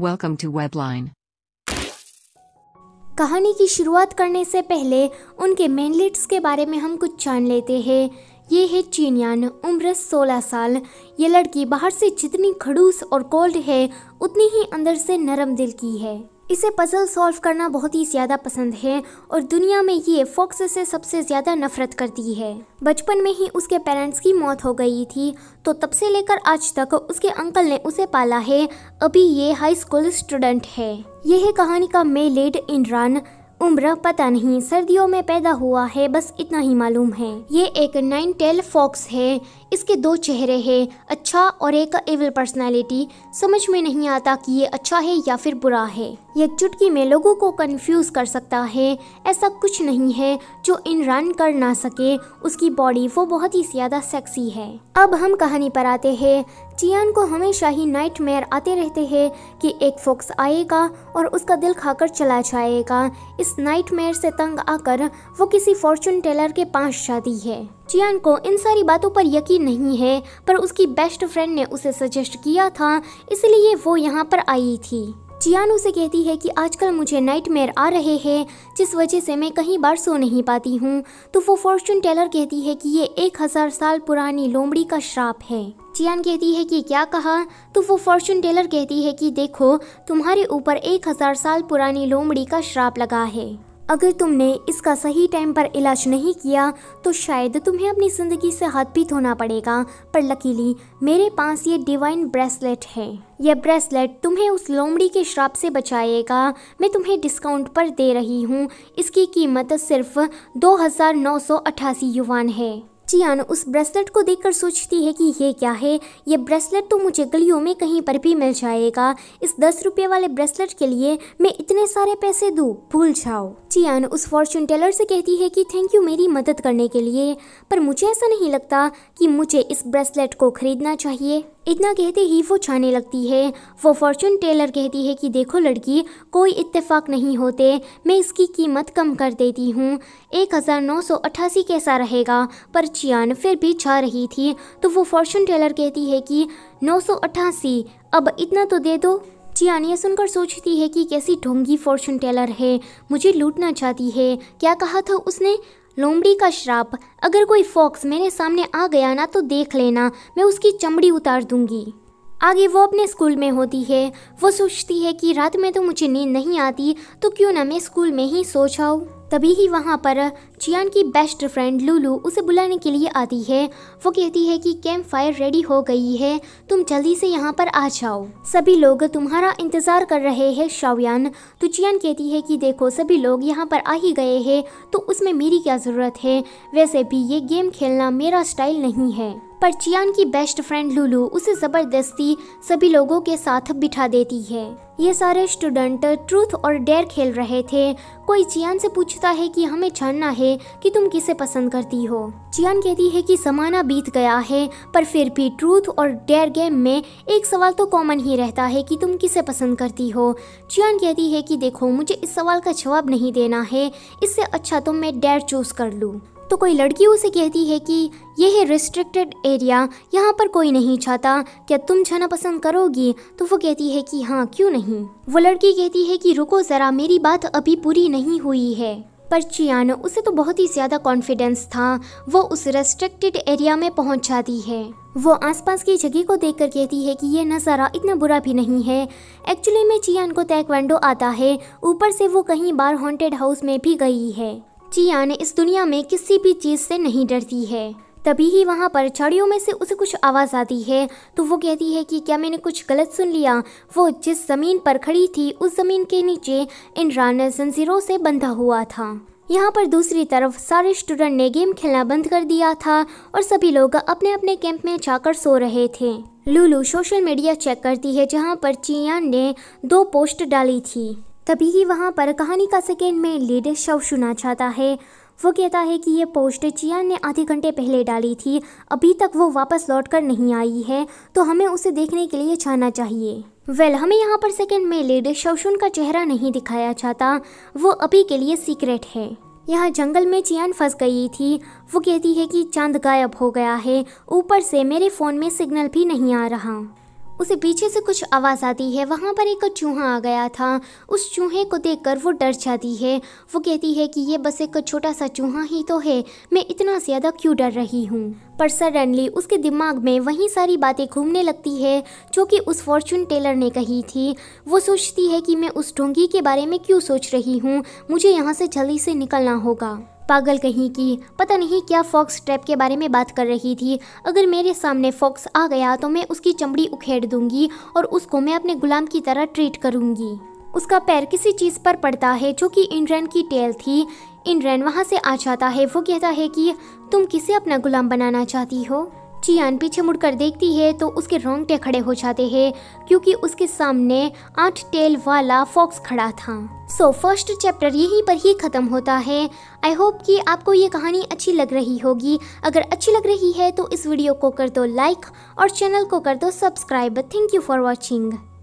welcome to webline कहानी की शुरुआत करने से पहले उनके मेनलिट्स के बारे में हम कुछ जान लेते हैं ये है चीनियान उम्र 16 साल ये लड़की बाहर से जितनी खड़ूस और कोल्ड है उतनी ही अंदर से नरम दिल की है इसे पज़ल सॉल्व करना बहुत ही ज़्यादा पसंद है और दुनिया में ये फॉक्स से सबसे ज़्यादा नफरत करती है बचपन में ही उसके पेरेंट्स की मौत हो गई थी तो तब से लेकर आज तक उसके अंकल ने उसे पाला है अभी ये हाई स्कूल स्टूडेंट है यह है कहानी का मे लेड इन रन उम्र पता नहीं सर्दियों में पैदा हुआ है बस इतना ही मालूम है ये एक नाइन टेल फॉक्स है इसके दो चेहरे हैं अच्छा और एक एविल पर्सनालिटी समझ में नहीं आता कि ये अच्छा है या फिर बुरा है ये चुटकी में लोगों को कंफ्यूज कर सकता है ऐसा कुछ नहीं है जो इन रन कर ना सके उसकी बॉडी वो बहुत ही ज्यादा सेक्सी है अब हम कहानी पर आते हैं चियान को हमेशा ही मेयर आते रहते हैं कि एक फॉक्स आएगा और उसका दिल खाकर चला जाएगा इस मेयर से तंग आकर वो किसी फॉर्चून टेलर के पास जाती है चियान को इन सारी बातों पर यकीन नहीं है पर उसकी बेस्ट फ्रेंड ने उसे सजेस्ट किया था इसलिए वो यहाँ पर आई थी जियान उसे कहती है कि आजकल मुझे नाइटमेयर आ रहे हैं जिस वजह से मैं कहीं बार सो नहीं पाती हूँ तो वो फॉर्चून टेलर कहती है कि ये एक हज़ार साल पुरानी लोमड़ी का श्राप है जियान कहती है कि क्या कहा तो वो फॉर्चून टेलर कहती है कि देखो तुम्हारे ऊपर एक हज़ार साल पुरानी लोमड़ी का श्राप लगा है अगर तुमने इसका सही टाइम पर इलाज नहीं किया तो शायद तुम्हें अपनी ज़िंदगी से हाथ भी धोना पड़ेगा पर लकीली मेरे पास ये डिवाइन ब्रेसलेट है यह ब्रेसलेट तुम्हें उस लोमड़ी के श्राप से बचाएगा मैं तुम्हें डिस्काउंट पर दे रही हूँ इसकी कीमत सिर्फ दो हज़ार नौ सौ युवान है चियान उस ब्रेसलेट को देखकर सोचती है कि ये क्या है ये ब्रेसलेट तो मुझे गलियों में कहीं पर भी मिल जाएगा इस दस रुपये वाले ब्रेसलेट के लिए मैं इतने सारे पैसे दूँ भूल जाओ चियान उस फॉर्चून टेलर से कहती है कि थैंक यू मेरी मदद करने के लिए पर मुझे ऐसा नहीं लगता कि मुझे इस ब्रेसलेट को खरीदना चाहिए इतना कहते ही वो छाने लगती है वो फॉर्चून टेलर कहती है कि देखो लड़की कोई इत्तेफाक नहीं होते मैं इसकी कीमत कम कर देती हूँ एक हज़ार नौ सौ अट्ठासी कैसा रहेगा पर चियान फिर भी छा रही थी तो वो फॉर्चून टेलर कहती है कि नौ अब इतना तो दे दो चियान यह सुनकर सोचती है कि कैसी ढोंगी फॉर्चून टेलर है मुझे लूटना चाहती है क्या कहा था उसने लोमड़ी का श्राप अगर कोई फॉक्स मेरे सामने आ गया ना तो देख लेना मैं उसकी चमड़ी उतार दूंगी आगे वो अपने स्कूल में होती है वो सोचती है कि रात में तो मुझे नींद नहीं आती तो क्यों ना मैं स्कूल में ही सो जाऊँ तभी ही वहाँ पर चियान की बेस्ट फ्रेंड लूलू उसे बुलाने के लिए आती है वो कहती है कि कैंप फायर रेडी हो गई है तुम जल्दी से यहाँ पर आ जाओ सभी लोग तुम्हारा इंतज़ार कर रहे हैं शावयान तो चियान कहती है कि देखो सभी लोग यहाँ पर आ ही गए हैं तो उसमें मेरी क्या ज़रूरत है वैसे भी ये गेम खेलना मेरा स्टाइल नहीं है पर चियान की बेस्ट फ्रेंड लुलू उसे ज़बरदस्ती सभी लोगों के साथ बिठा देती है ये सारे स्टूडेंट ट्रूथ और डेयर खेल रहे थे कोई चियान से पूछता है कि हमें जानना है कि तुम किसे पसंद करती हो चियान कहती है कि समाना बीत गया है पर फिर भी ट्रूथ और डेयर गेम में एक सवाल तो कॉमन ही रहता है कि तुम किसे पसंद करती हो चियान कहती है कि देखो मुझे इस सवाल का जवाब नहीं देना है इससे अच्छा तो मैं डेयर चूज कर लूँ तो कोई लड़की उसे कहती है कि यह है रिस्ट्रिक्टेड एरिया यहाँ पर कोई नहीं छाता क्या तुम छाना पसंद करोगी तो वो कहती है कि हाँ क्यों नहीं वो लड़की कहती है कि रुको ज़रा मेरी बात अभी पूरी नहीं हुई है पर चियानो उसे तो बहुत ही ज़्यादा कॉन्फिडेंस था वो उस रेस्ट्रिक्टेड एरिया में पहुंच जाती है वो आसपास की जगह को देखकर कहती है कि ये नज़ारा इतना बुरा भी नहीं है एक्चुअली में चियान को तैकवेंडो आता है ऊपर से वो कहीं बार हॉन्टेड हाउस में भी गई है चिया ने इस दुनिया में किसी भी चीज़ से नहीं डरती है तभी ही वहाँ पर झाड़ियों में से उसे कुछ आवाज़ आती है तो वो कहती है कि क्या मैंने कुछ गलत सुन लिया वो जिस ज़मीन पर खड़ी थी उस ज़मीन के नीचे इंद्रान जंजीरों से बंधा हुआ था यहाँ पर दूसरी तरफ सारे स्टूडेंट ने गेम खेलना बंद कर दिया था और सभी लोग अपने अपने कैंप में जाकर सो रहे थे लूलू सोशल मीडिया चेक करती है जहाँ पर चियान ने दो पोस्ट डाली थी तभी ही वहाँ पर कहानी का सेकेंड में लीड शव सुना चाहता है वो कहता है कि ये पोस्ट चियान ने आधे घंटे पहले डाली थी अभी तक वो वापस लौट कर नहीं आई है तो हमें उसे देखने के लिए जाना चाहिए वेल well, हमें यहाँ पर सेकेंड में लेड शवशुन का चेहरा नहीं दिखाया जाता वो अभी के लिए सीक्रेट है यहाँ जंगल में चियान फंस गई थी वो कहती है कि चांद गायब हो गया है ऊपर से मेरे फ़ोन में सिग्नल भी नहीं आ रहा उसे पीछे से कुछ आवाज़ आती है वहाँ पर एक चूहा आ गया था उस चूहे को देखकर वो डर जाती है वो कहती है कि ये बस एक छोटा सा चूहा ही तो है मैं इतना ज़्यादा क्यों डर रही हूँ पर सडनली उसके दिमाग में वही सारी बातें घूमने लगती है जो कि उस फॉर्चून टेलर ने कही थी वो सोचती है कि मैं उस ढोंगी के बारे में क्यों सोच रही हूँ मुझे यहाँ से जल्दी से निकलना होगा पागल कहीं की पता नहीं क्या फॉक्स ट्रैप के बारे में बात कर रही थी अगर मेरे सामने फॉक्स आ गया तो मैं उसकी चमड़ी उखेड़ दूंगी और उसको मैं अपने गुलाम की तरह ट्रीट करूंगी उसका पैर किसी चीज़ पर पड़ता है जो कि इंड्रैन की टेल थी इंड्रैन वहाँ से आ जाता है वो कहता है कि तुम किसे अपना गुलाम बनाना चाहती हो चियान पीछे मुड़कर देखती है तो उसके रोंगटे खड़े हो जाते हैं क्योंकि उसके सामने आठ टेल वाला फॉक्स खड़ा था सो फर्स्ट चैप्टर यहीं पर ही ख़त्म होता है आई होप कि आपको ये कहानी अच्छी लग रही होगी अगर अच्छी लग रही है तो इस वीडियो को कर दो लाइक और चैनल को कर दो subscribe thank you for watching